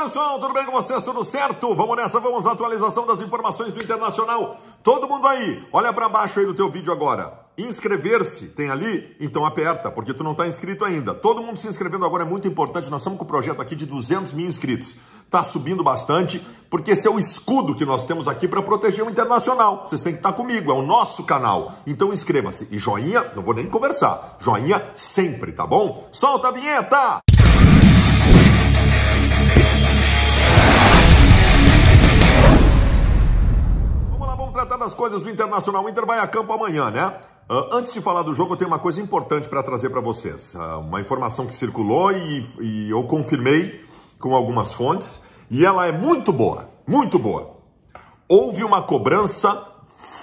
pessoal, tudo bem com vocês? Tudo certo? Vamos nessa, vamos na atualização das informações do Internacional. Todo mundo aí, olha para baixo aí do teu vídeo agora. Inscrever-se, tem ali? Então aperta, porque tu não está inscrito ainda. Todo mundo se inscrevendo agora é muito importante. Nós estamos com o um projeto aqui de 200 mil inscritos. Está subindo bastante, porque esse é o escudo que nós temos aqui para proteger o Internacional. Vocês têm que estar tá comigo, é o nosso canal. Então inscreva-se. E joinha, não vou nem conversar. Joinha sempre, tá bom? Solta a vinheta! das coisas do Internacional, o Inter vai a campo amanhã, né? Ah, antes de falar do jogo, eu tenho uma coisa importante para trazer para vocês. Ah, uma informação que circulou e, e, eu confirmei com algumas fontes. E ela é muito boa, muito boa. Houve uma cobrança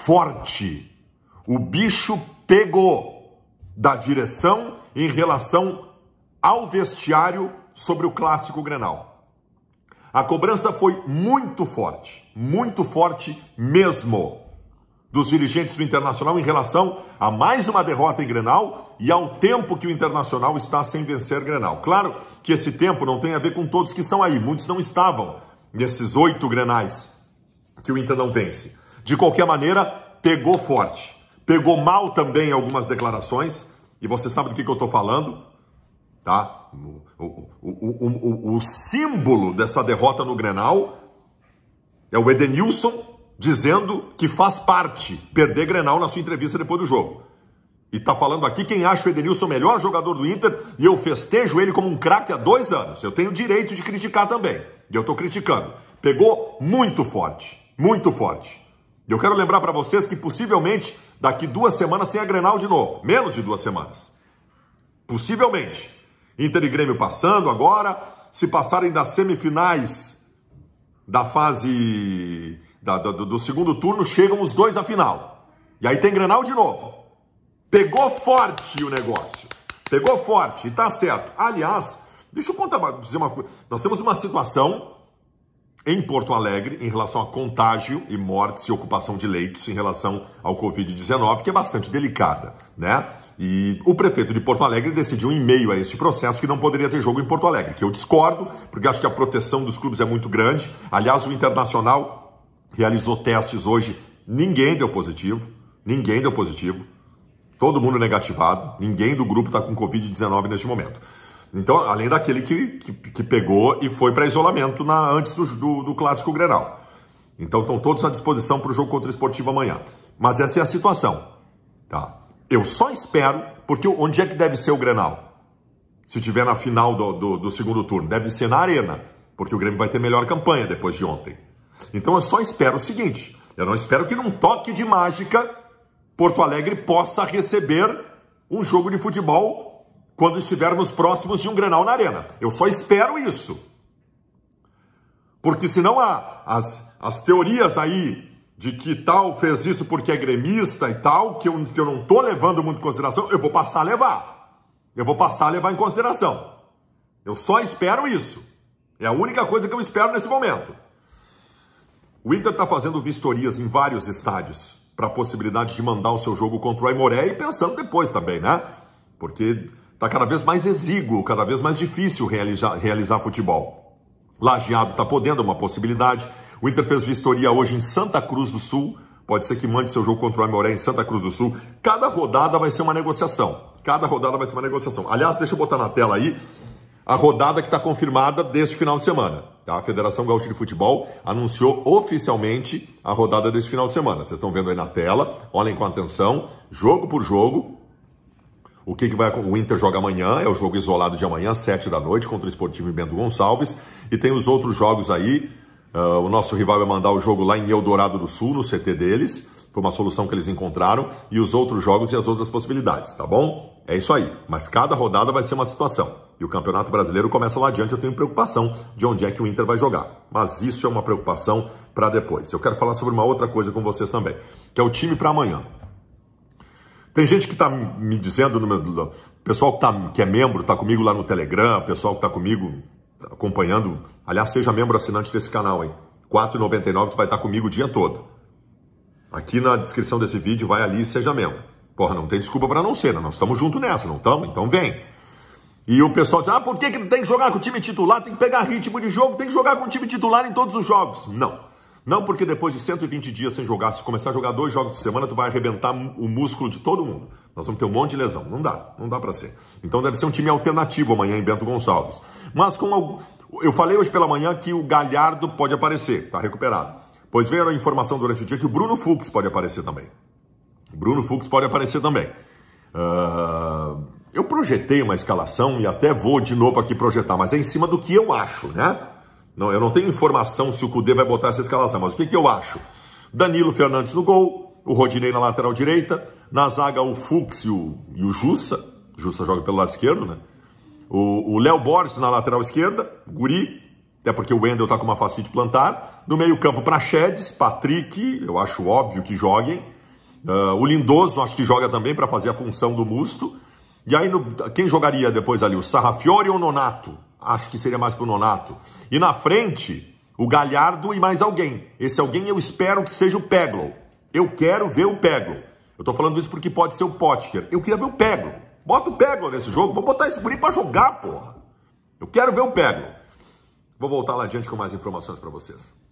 forte. O bicho pegou da direção em relação ao vestiário sobre o clássico Grenal. A cobrança foi muito forte, muito forte mesmo dos dirigentes do Internacional em relação a mais uma derrota em Grenal e ao tempo que o Internacional está sem vencer Grenal. Claro que esse tempo não tem a ver com todos que estão aí, muitos não estavam nesses oito Grenais que o Inter não vence. De qualquer maneira, pegou forte. Pegou mal também algumas declarações, e você sabe do que, que eu estou falando, tá? O, o, o, o símbolo dessa derrota no Grenal é o Edenilson, dizendo que faz parte perder Grenal na sua entrevista depois do jogo. E está falando aqui quem acha o Edenilson o melhor jogador do Inter e eu festejo ele como um craque há dois anos. Eu tenho direito de criticar também. E eu estou criticando. Pegou muito forte. Muito forte. E eu quero lembrar para vocês que possivelmente daqui duas semanas tem a Grenal de novo. Menos de duas semanas. Possivelmente. Inter e Grêmio passando agora. Se passarem das semifinais da fase da, do, do segundo turno, chegam os dois à final. E aí tem Grenal de novo. Pegou forte o negócio. Pegou forte, e tá certo. Aliás, deixa eu contar, dizer uma coisa. Nós temos uma situação em Porto Alegre em relação a contágio e mortes e ocupação de leitos em relação ao Covid-19, que é bastante delicada, né? E o prefeito de Porto Alegre decidiu, em meio a este processo, que não poderia ter jogo em Porto Alegre, que eu discordo, porque acho que a proteção dos clubes é muito grande. Aliás, o Internacional realizou testes hoje, ninguém deu positivo, ninguém deu positivo, todo mundo negativado, ninguém do grupo está com Covid-19 neste momento. Então, além daquele que, que, que pegou e foi para isolamento na, antes do, do, do clássico Grenal. Então, estão todos à disposição para o jogo contra o esportivo amanhã. Mas essa é a situação. Tá? Eu só espero, porque onde é que deve ser o Grenal? Se tiver na final do, do, do segundo turno. Deve ser na Arena, porque o Grêmio vai ter melhor campanha depois de ontem. Então eu só espero o seguinte: eu não espero que num toque de mágica Porto Alegre possa receber um jogo de futebol quando estivermos próximos de um Grenal na Arena. Eu só espero isso. Porque senão há as, as teorias aí de que tal fez isso porque é gremista e tal, que eu, que eu não estou levando muito em consideração, eu vou passar a levar. Eu vou passar a levar em consideração. Eu só espero isso. É a única coisa que eu espero nesse momento. O Inter está fazendo vistorias em vários estádios para a possibilidade de mandar o seu jogo contra o Aimoré e pensando depois também, né? Porque está cada vez mais exíguo, cada vez mais difícil realizar, realizar futebol. Lajeado está podendo, uma possibilidade. O Inter fez vistoria hoje em Santa Cruz do Sul. Pode ser que mande seu jogo contra o Aimoré em Santa Cruz do Sul. Cada rodada vai ser uma negociação. Cada rodada vai ser uma negociação. Aliás, deixa eu botar na tela aí a rodada que está confirmada deste final de semana. Tá? A Federação Gaúcha de Futebol anunciou oficialmente a rodada desse final de semana. Vocês estão vendo aí na tela, olhem com atenção, jogo por jogo. O que, que vai O Inter joga amanhã, é o jogo isolado de amanhã, 7 da noite, contra o Esportivo Bento Gonçalves. E tem os outros jogos aí. Uh, o nosso rival vai mandar o jogo lá em Eldorado do Sul, no CT deles. Foi uma solução que eles encontraram. E os outros jogos e as outras possibilidades, tá bom? É isso aí. Mas cada rodada vai ser uma situação. E o Campeonato Brasileiro começa lá adiante. Eu tenho preocupação de onde é que o Inter vai jogar. Mas isso é uma preocupação para depois. Eu quero falar sobre uma outra coisa com vocês também, que é o time para amanhã. Tem gente que está me dizendo, meu, pessoal que, tá, que é membro, está comigo lá no Telegram, pessoal que está comigo acompanhando. Aliás, seja membro assinante desse canal, hein? R$ 4,99 tu vai estar tá comigo o dia todo. Aqui na descrição desse vídeo, vai ali e seja membro. Porra, não tem desculpa para não ser, né? nós estamos juntos nessa, não estamos? Então vem. E o pessoal diz: ah, por que, que tem que jogar com o time titular? Tem que pegar ritmo de jogo, tem que jogar com o time titular em todos os jogos. Não. Não porque depois de 120 dias sem jogar, se começar a jogar dois jogos por semana, tu vai arrebentar o músculo de todo mundo. Nós vamos ter um monte de lesão. Não dá, não dá para ser. Então deve ser um time alternativo amanhã em Bento Gonçalves. Mas com algum... eu falei hoje pela manhã que o Galhardo pode aparecer, tá recuperado. Pois veio a informação durante o dia que o Bruno Fux pode aparecer também. O Bruno Fux pode aparecer também. Uh... Eu projetei uma escalação e até vou de novo aqui projetar, mas é em cima do que eu acho, né? Não, eu não tenho informação se o Cudê vai botar essa escalação, mas o que, que eu acho? Danilo Fernandes no gol, o Rodinei na lateral direita, na zaga o Fux e o, e o Jussa, Jussa joga pelo lado esquerdo, né? O Léo Borges na lateral esquerda, Guri, até porque o Wendel tá com uma facite plantar. No meio-campo, Chedes, Patrick, eu acho óbvio que joguem. Uh, o Lindoso acho que joga também para fazer a função do Musto. E aí, no, quem jogaria depois ali? O Sarrafiori ou o Nonato? Acho que seria mais pro Nonato. E na frente, o Galhardo e mais alguém. Esse alguém eu espero que seja o Peglo. Eu quero ver o Peglo. Eu tô falando isso porque pode ser o Potker. Eu queria ver o Peglo. Bota o Peglo nesse jogo. Vou botar esse guri pra jogar, porra. Eu quero ver o Peglo. Vou voltar lá adiante com mais informações para vocês.